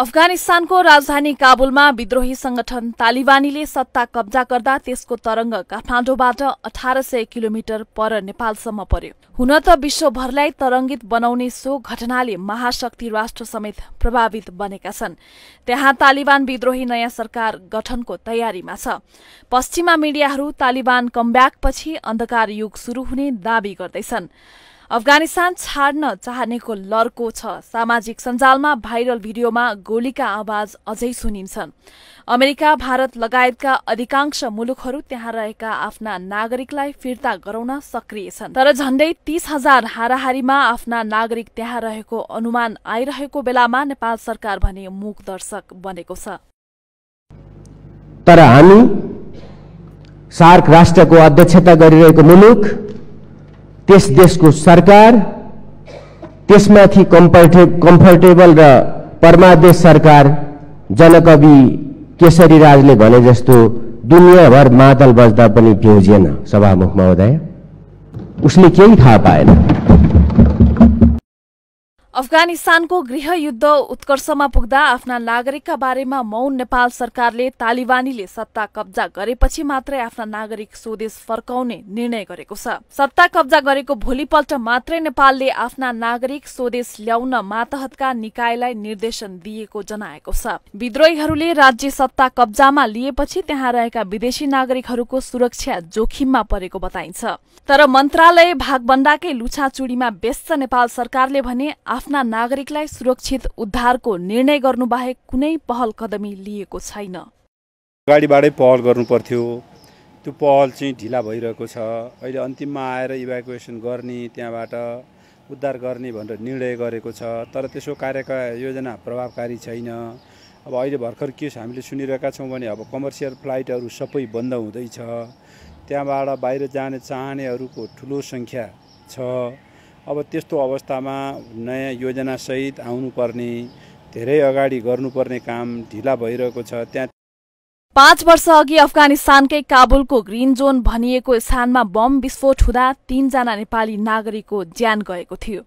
अफगानिस्तानको राजधानी काबुलमा विद्रोही संगठन तालिबानीले सत्ता कब्जा गर्दा त्यसको तरंग काठमाण्डुबाट अठार सय किलोमिटर पर नेपालसम्म पर्यो हुन त विश्वभरलाई तरंगित बनाउने सो घटनाले महाशक्ति राष्ट्र समेत प्रभावित बनेका छन् त्यहाँ तालिबान विद्रोही नयाँ सरकार गठनको तयारीमा छ पश्चिमा मीडियाहरू तालिबान कमब्याकपछि अन्धकार युग शुरू हुने दावी गर्दैछन् अफगानिस्तान छाड्न चाहनेको लर्को छ सामाजिक सञ्जालमा भाइरल भिडियोमा गोलीका आवाज अझै सुनिन्छन् अमेरिका भारत लगायतका अधिकांश मुलुकहरू त्यहाँ रहेका आफ्ना नागरिकलाई फिर्ता गराउन सक्रिय छन् तर झण्डै तीस हजार हाराहारीमा आफ्ना नागरिक त्यहाँ रहेको अनुमान आइरहेको बेलामा नेपाल सरकार भने मुख दर्शक बनेको छ तर हामी सार्क राष्ट्रको अध्यक्षता गरिरहेको मुलुक त्यस देशको सरकार त्यसमाथि कम्फर्टे कम्फर्टेबल र परमादेश सरकार जनकवि केशरी राजले भने जस्तो दुनियाँभर मादल बज्दा पनि ब्युजेन सभामुख महोदय उसले केही थाहा पाएन अफगानिस्तानको गृहयुद्ध उत्कर्षमा पुग्दा आफ्ना नागरिकका बारेमा मौन नेपाल सरकारले तालिबानीले सत्ता कब्जा गरेपछि मात्रै आफ्ना नागरिक स्वदेश फर्काउने निर्णय गरेको छ सत्ता कब्जा गरेको भोलिपल्ट मात्रै नेपालले आफ्ना नागरिक स्वदेश ल्याउन मातहतका निकायलाई निर्देशन दिएको जनाएको छ विद्रोहीहरूले राज्य सत्ता कब्जामा लिएपछि त्यहाँ रहेका विदेशी नागरिकहरूको सुरक्षा जोखिममा परेको बताइन्छ तर मन्त्रालय भागबण्डाकै लुछाचुडीमा व्यस्त नेपाल सरकारले भने आफ्ना नागरिकलाई सुरक्षित उद्धारको निर्णय गर्नुबाहेक कुनै पहल कदमी लिएको छैन अगाडिबाटै पहल गर्नुपर्थ्यो त्यो पहल चाहिँ ढिला भइरहेको छ अहिले अन्तिममा आएर इभ्याकुएसन गर्ने त्यहाँबाट उद्धार गर्ने भनेर निर्णय गरेको छ तर त्यसको कार्यका योजना प्रभावकारी छैन अब अहिले भर्खर केस हामीले सुनिरहेका छौँ भने अब कमर्सियल फ्लाइटहरू सबै बन्द हुँदैछ त्यहाँबाट बाहिर जाने चाहनेहरूको ठुलो सङ्ख्या छ अब त्यस्तो अवस्थामा नयाँ योजनासहित आउनुपर्ने धेरै अगाडि गर्नुपर्ने काम ढिला भइरहेको छ त्यहाँ पाँच अघि अफगानिस्तानकै काबुलको ग्रीन जोन भनिएको स्थानमा बम विस्फोट हुँदा तीनजना नेपाली नागरिकको ज्यान गएको थियो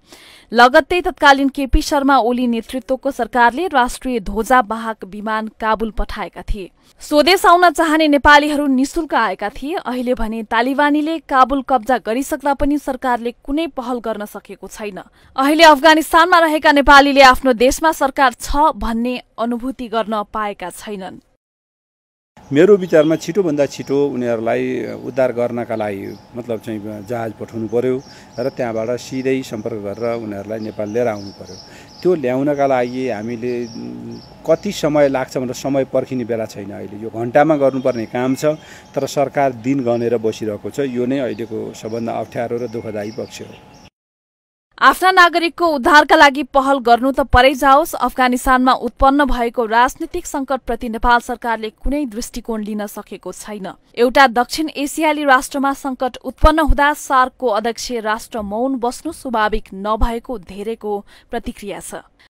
लगत्तै तत्कालीन केपी शर्मा ओली नेतृत्वको सरकारले राष्ट्रिय ध्वजावाहक विमान काबुल पठाएका थिए स्वदेश आउन चाहने नेपालीहरू निशुल्क आएका थिए अहिले भने तालिबानीले काबुल कब्जा गरिसक्दा पनि सरकारले कुनै पहल गर्न सकेको छैन अहिले अफगानिस्तानमा रहेका नेपालीले आफ्नो देशमा सरकार छ भन्ने अनुभूति गर्न पाएका छैनन् मेरो विचारमा छिटोभन्दा छिटो उनीहरूलाई उद्धार गर्नका लागि मतलब चाहिँ जहाज पठाउनु पऱ्यो र त्यहाँबाट सिधै सम्पर्क गरेर उनीहरूलाई नेपाल लिएर आउनु पऱ्यो त्यो ल्याउनका लागि हामीले कति समय लाग्छ भनेर समय पर्खिने बेला छैन अहिले यो घन्टामा गर्नुपर्ने काम छ तर सरकार दिन गनेर बसिरहेको छ यो नै अहिलेको सबभन्दा अप्ठ्यारो र दुःखदायी पक्ष हो आफ्ना नागरिकको उद्धारका लागि पहल गर्नु त परै जाओस् अफगानिस्तानमा उत्पन्न भएको राजनीतिक संकटप्रति नेपाल सरकारले कुनै दृष्टिकोण लिन सकेको छैन एउटा दक्षिण एसियाली राष्ट्रमा संकट उत्पन्न हुँदा सार्कको अध्यक्ष राष्ट्र मौन बस्नु स्वाभाविक नभएको धेरैको प्रतिक्रिया छ